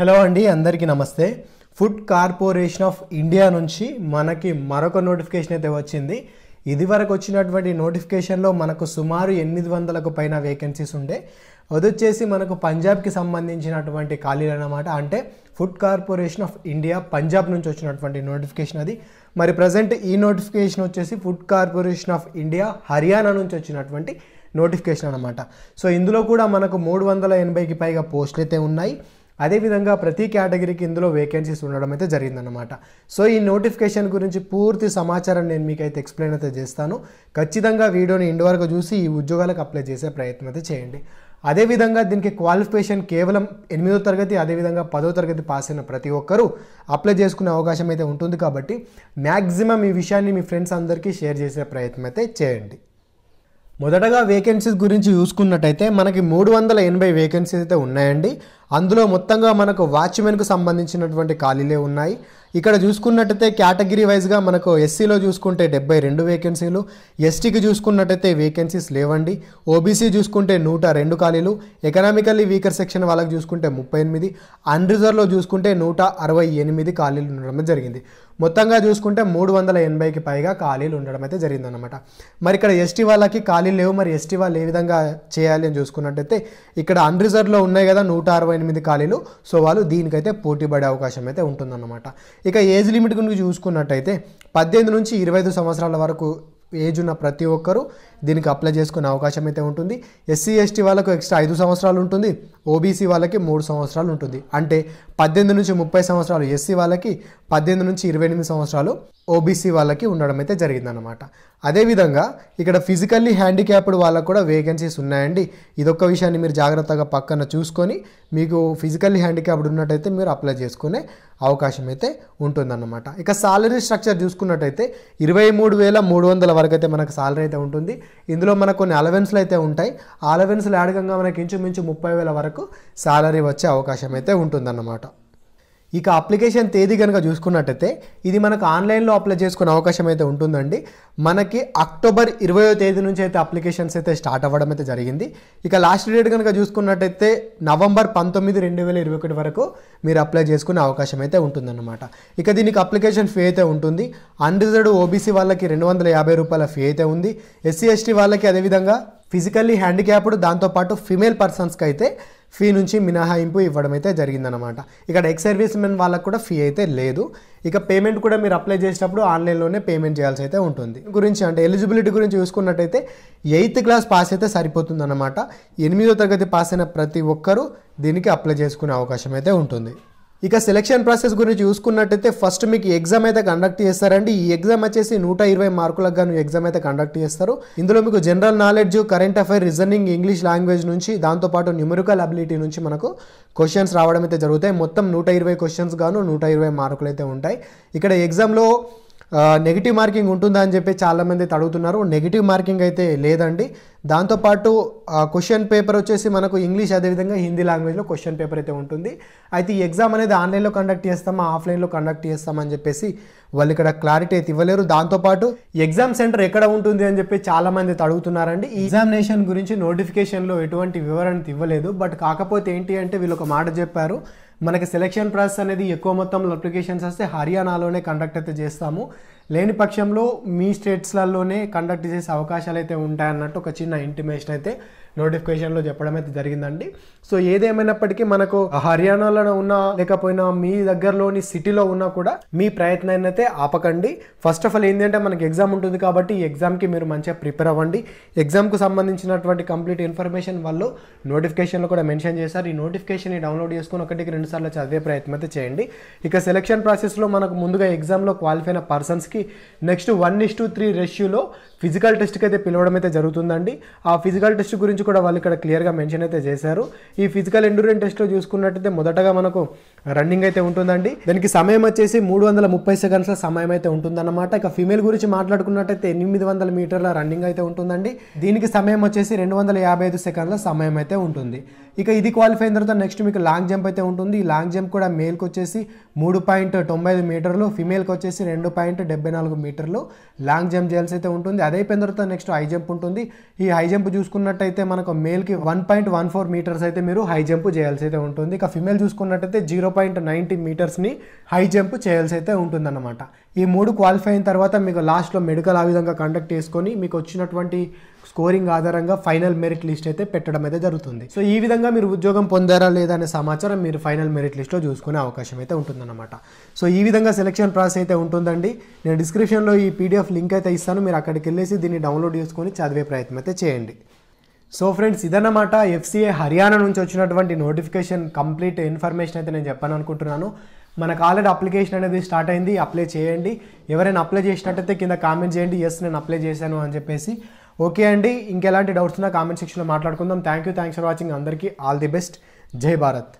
hello అండి అందరికీ నమస్తే ఫుడ్ కార్పొరేషన్ ఆఫ్ ఇండియా నుంచి మనకి మరొక నోటిఫికేషన్ అయితే వచ్చింది ఇది వరకు వచ్చినటువంటి నోటిఫికేషన్లో మనకు సుమారు ఎనిమిది వందలకు పైన వేకెన్సీస్ ఉండే అది వచ్చేసి మనకు పంజాబ్కి సంబంధించినటువంటి ఖాళీలు అనమాట అంటే food corporation of India Punjab నుంచి వచ్చినటువంటి నోటిఫికేషన్ అది మరి ప్రజెంట్ ఈ నోటిఫికేషన్ వచ్చేసి food corporation of India Haryana నుంచి వచ్చినటువంటి నోటిఫికేషన్ అనమాట సో ఇందులో కూడా మనకు మూడు వందల ఎనభైకి పైగా పోస్టులు అయితే ఉన్నాయి అదేవిధంగా ప్రతి కేటగిరీకి ఇందులో వేకెన్సీస్ ఉండడం అయితే జరిగిందనమాట సో ఈ నోటిఫికేషన్ గురించి పూర్తి సమాచారం నేను మీకు అయితే ఎక్స్ప్లెయిన్ అయితే చేస్తాను ఖచ్చితంగా వీడియోని ఇండి వరకు చూసి ఈ ఉద్యోగాలకు అప్లై చేసే ప్రయత్నం అయితే చేయండి అదేవిధంగా దీనికి క్వాలిఫికేషన్ కేవలం ఎనిమిదో తరగతి అదేవిధంగా పదో తరగతి పాస్ అయిన ప్రతి ఒక్కరూ అప్లై చేసుకునే అవకాశం అయితే ఉంటుంది కాబట్టి మ్యాక్సిమం ఈ విషయాన్ని మీ ఫ్రెండ్స్ అందరికీ షేర్ చేసే ప్రయత్నం అయితే చేయండి మొదటగా వేకెన్సీస్ గురించి చూసుకున్నట్టయితే మనకి మూడు వందల ఎనభై వేకెన్సీస్ అయితే ఉన్నాయండి అందులో మొత్తంగా మనకు వాచ్మెన్కు సంబంధించినటువంటి ఖాళీలే ఉన్నాయి ఇక్కడ చూసుకున్నట్టయితే కేటగిరీ వైజ్గా మనకు ఎస్సీలో చూసుకుంటే డెబ్బై రెండు వేకెన్సీలు ఎస్టీకి చూసుకున్నట్టయితే వేకెన్సీస్ లేవండి ఓబీసీ చూసుకుంటే నూట రెండు ఖాళీలు ఎకనామికల్లీ వీకర్ సెక్షన్ వాళ్ళకి చూసుకుంటే ముప్పై ఎనిమిది అన్రిజర్వ్లో చూసుకుంటే నూట అరవై ఎనిమిది ఖాళీలు ఉండడం జరిగింది మొత్తంగా చూసుకుంటే మూడు వందల ఎనభైకి పైగా ఖాళీలు ఉండడం అయితే జరిగిందనమాట మరి ఇక్కడ ఎస్టీ వాళ్ళకి ఖాళీలు లేవు మరి ఎస్టీ వాళ్ళు ఏ విధంగా చేయాలి అని చూసుకున్నట్టయితే ఇక్కడ అన్రిజర్వ్లో ఉన్నాయి కదా నూట అరవై ఎనిమిది ఖాళీలు సో వాళ్ళు దీనికైతే పోటీ పడే అవకాశం అయితే ఉంటుందన్నమాట ఇక ఏజ్ లిమిట్ గురించి చూసుకున్నట్టయితే పద్దెనిమిది నుంచి ఇరవై ఐదు సంవత్సరాల వరకు ఏజ్ ఉన్న ప్రతి ఒక్కరూ దీనికి అప్లై చేసుకునే అవకాశం అయితే ఉంటుంది ఎస్సీ ఎస్టీ వాళ్ళకు ఎక్స్ట్రా ఐదు సంవత్సరాలు ఉంటుంది ఓబీసీ వాళ్ళకి మూడు సంవత్సరాలు ఉంటుంది అంటే పద్దెనిమిది నుంచి ముప్పై సంవత్సరాలు ఎస్సీ వాళ్ళకి పద్దెనిమిది నుంచి ఇరవై ఎనిమిది సంవత్సరాలు ఓబీసీ వాళ్ళకి ఉండడం అయితే జరిగిందనమాట అదేవిధంగా ఇక్కడ ఫిజికల్లీ హ్యాండిక్యాప్డ్ వాళ్ళకు కూడా వేకెన్సీస్ ఉన్నాయండి ఇదొక్క విషయాన్ని మీరు జాగ్రత్తగా పక్కన చూసుకొని మీకు ఫిజికల్లీ హ్యాండిక్యాప్డ్ ఉన్నట్టయితే మీరు అప్లై చేసుకునే అవకాశం అయితే ఉంటుందన్నమాట ఇక సాలరీ స్ట్రక్చర్ చూసుకున్నట్టయితే ఇరవై మూడు వేల మూడు వందల వరకు అయితే మనకు సాలరీ అయితే ఉంటుంది ఇందులో మనకు కొన్ని అలవెన్స్లు అయితే ఉంటాయి ఆ అలవెన్స్లు యాడగంగా మనకి ఇంచుమించు ముప్పై వేల వరకు సాలరీ వచ్చే అవకాశం అయితే ఉంటుందన్నమాట ఇక అప్లికేషన్ తేదీ కనుక చూసుకున్నట్టయితే ఇది మనకు ఆన్లైన్లో అప్లై చేసుకునే అవకాశం అయితే ఉంటుందండి మనకి అక్టోబర్ ఇరవయో తేదీ నుంచి అయితే అప్లికేషన్స్ అయితే స్టార్ట్ అవ్వడం అయితే జరిగింది ఇక లాస్ట్ డేట్ కనుక చూసుకున్నట్టయితే నవంబర్ పంతొమ్మిది రెండు వేల ఇరవై ఒకటి వరకు మీరు అప్లై చేసుకునే అవకాశం అయితే ఉంటుందన్నమాట ఇక దీనికి అప్లికేషన్ ఫీ అయితే ఉంటుంది అన్రిజర్వ్డ్ ఓబీసీ వాళ్ళకి రెండు వందల యాభై రూపాయల ఫీ అయితే ఉంది ఎస్సీ ఎస్టీ వాళ్ళకి అదేవిధంగా ఫిజికల్లీ హ్యాండిక్యాప్డ్ దాంతోపాటు ఫిమేల్ పర్సన్స్కి అయితే ఫీ నుంచి మినహాయింపు ఇవ్వడం అయితే జరిగిందనమాట ఇక్కడ ఎక్స్ సర్వీస్ మెన్ వాళ్ళకు కూడా ఫీ అయితే లేదు ఇక పేమెంట్ కూడా మీరు అప్లై చేసేటప్పుడు ఆన్లైన్లోనే పేమెంట్ చేయాల్సి అయితే ఉంటుంది గురించి అంటే ఎలిజిబిలిటీ గురించి చూసుకున్నట్టయితే ఎయిత్ క్లాస్ పాస్ అయితే సరిపోతుందన్నమాట ఎనిమిదో తరగతి పాస్ అయిన ప్రతి ఒక్కరూ దీనికి అప్లై చేసుకునే అవకాశం అయితే ఉంటుంది ఇక సెలెక్షన్ ప్రాసెస్ గురించి చూసుకున్నట్టయితే ఫస్ట్ మీకు ఎగ్జామ్ అయితే కండక్ట్ చేస్తారండి ఈ ఎగ్జామ్ వచ్చేసి నూట ఇరవై మార్కులకు గాను ఎగ్జామ్ అయితే కండక్ట్ చేస్తారు ఇందులో మీకు general knowledge current affair reasoning English language నుంచి దాంతోపాటు న్యూమరికల్ అబిలిటీ నుంచి మనకు క్వశ్చన్స్ రావడం అయితే జరుగుతాయి మొత్తం నూట ఇరవై క్వశ్చన్స్ గాను నూట ఇరవై మార్కులు అయితే ఉంటాయి ఇక్కడ ఎగ్జామ్లో నెగిటివ్ మార్కింగ్ ఉంటుందా అని చెప్పి చాలామంది అడుగుతున్నారు నెగిటివ్ మార్కింగ్ అయితే లేదండి దాంతోపాటు క్వశ్చన్ పేపర్ వచ్చేసి మనకు ఇంగ్లీష్ అదేవిధంగా హిందీ లాంగ్వేజ్లో క్వశ్చన్ పేపర్ అయితే ఉంటుంది అయితే ఈ ఎగ్జామ్ అనేది ఆన్లైన్లో కండక్ట్ చేస్తామా ఆఫ్లైన్లో కండక్ట్ చేస్తామని చెప్పేసి వాళ్ళు ఇక్కడ క్లారిటీ అయితే ఇవ్వలేరు దాంతోపాటు ఎగ్జామ్ సెంటర్ ఎక్కడ ఉంటుంది అని చెప్పి చాలామంది అడుగుతున్నారండి ఈ ఎగ్జామినేషన్ గురించి నోటిఫికేషన్లో ఎటువంటి వివరణ ఇవ్వలేదు బట్ కాకపోతే ఏంటి అంటే వీళ్ళు ఒక మాట చెప్పారు మనకి సెలెక్షన్ ప్రాసెస్ అనేది ఎక్కువ మొత్తంలో అప్లికేషన్స్ వస్తే హర్యానాలోనే కండక్ట్ అయితే చేస్తాము లేని పక్షంలో మీ స్టేట్స్లలోనే కండక్ట్ చేసే అవకాశాలు అయితే ఉంటాయన్నట్టు ఒక చిన్న ఇంటిమేషన్ అయితే నోటిఫికేషన్లో చెప్పడం అయితే జరిగిందండి సో ఏదేమైనప్పటికీ మనకు హర్యానాలో ఉన్న లేకపోయినా మీ దగ్గరలోని సిటీలో ఉన్నా కూడా మీ ప్రయత్నాన్ని అయితే ఆపకండి ఫస్ట్ ఆఫ్ ఆల్ ఏంటంటే మనకి ఎగ్జామ్ ఉంటుంది కాబట్టి ఈ ఎగ్జామ్కి మీరు మంచిగా ప్రిపేర్ అవ్వండి ఎగ్జామ్కు సంబంధించినటువంటి కంప్లీట్ ఇన్ఫర్మేషన్ వాళ్ళు నోటిఫికేషన్లో కూడా మెన్షన్ చేశారు ఈ నోటిఫికేషన్ డౌన్లోడ్ చేసుకుని ఒకటికి రెండు సార్లు చదివే ప్రయత్నం అయితే చేయండి ఇక సెలక్షన్ ప్రాసెస్లో మనకు ముందుగా ఎగ్జామ్లో క్వాలిఫైన పర్సన్స్కి next one is to three రెష్యూలో ఫిజికల్ టెస్ట్కి అయితే పిలవడం అయితే జరుగుతుందండి ఆ ఫిజికల్ టెస్ట్ గురించి కూడా వాళ్ళు ఇక్కడ క్లియర్గా మెన్షన్ అయితే చేశారు ఈ ఫిజికల్ ఎండూరెన్స్ టెస్ట్లో చూసుకున్నట్టయితే మొదటగా మనకు రన్నింగ్ అయితే ఉంటుందండి దానికి సమయం వచ్చేసి మూడు వందల ముప్పై సెకండ్స్ల సమయం అయితే ఉంటుందన్నమాట ఇక ఫీమేల్ గురించి మాట్లాడుకున్నట్టయితే ఎనిమిది వందల మీటర్ల రన్నింగ్ అయితే ఉంటుందండి దీనికి సమయం వచ్చేసి రెండు వందల యాభై ఐదు సెకండ్ల సమయం అయితే ఉంటుంది ఇక ఇది క్వాలిఫై అయిన తర్వాత నెక్స్ట్ మీకు లాంగ్ జంప్ అయితే ఉంటుంది ఈ లాంగ్ జంప్ కూడా మేల్కి వచ్చేసి మూడు పాయింట్ తొంభై ఐదు మీటర్లు ఫిమేల్కి వచ్చేసి రెండు పాయింట్ డెబ్బై నాలుగు మీటర్లు లాంగ్ జంప్ చేయాల్సి అయితే ఉంటుంది అదే అదైపోయిన తర్వాత నెక్స్ట్ హై జంప్ ఉంటుంది ఈ హై జంప్ చూసుకున్నట్టయితే మనకు మేల్కి one point one four metres అయితే మీరు హై జంప్ చేయాల్సి అయితే ఉంటుంది ఇక ఫిమేల్ చూసుకున్నట్టయితే జీరో పాయింట్ నైంటీ మీటర్స్ని హై జంప్ చేయాల్సి అయితే ఉంటుందన్నమాట ఈ మూడు క్వాలిఫై అయిన తర్వాత మీకు లాస్ట్లో మెడికల్ ఆ విధంగా కండక్ట్ చేసుకొని మీకు వచ్చినటువంటి స్కోరింగ్ ఆధారంగా ఫైనల్ మెరిట్ లిస్ట్ అయితే పెట్టడం అయితే జరుగుతుంది సో ఈ విధంగా మీరు ఉద్యోగం పొందారా లేదా అనే సమాచారం మీరు ఫైనల్ మెరిట్ లిస్ట్లో చూసుకునే అవకాశం అయితే ఉంటుందన్నమాట సో ఈ విధంగా సెలక్షన్ ప్రాసెస్ అయితే ఉంటుందండి నేను డిస్క్రిప్షన్లో ఈ పీడిఎఫ్ లింక్ అయితే ఇస్తాను మీరు అక్కడికి వెళ్ళేసి దీన్ని డౌన్లోడ్ చేసుకొని చదివే ప్రయత్నం అయితే చేయండి సో ఫ్రెండ్స్ ఇదన్నమాట ఎఫ్సీఏ హర్యానా నుంచి వచ్చినటువంటి నోటిఫికేషన్ కంప్లీట్ ఇన్ఫర్మేషన్ అయితే నేను చెప్పాను అనుకుంటున్నాను మనకు ఆల్రెడీ అప్లికేషన్ అనేది స్టార్ట్ అయింది అప్లై చేయండి ఎవరైనా అప్లై చేసినట్టయితే కింద కామెంట్ చేయండి ఎస్ నేను అప్లై చేశాను అని చెప్పేసి ఓకే అండి ఇంకెలాంటి డౌట్స్ ఉన్నా కామెంట్ సెక్షన్లో మాట్లాడుకుందాం thank you thanks for watching అందరికీ ఆల్ ది బెస్ట్ జై భారత్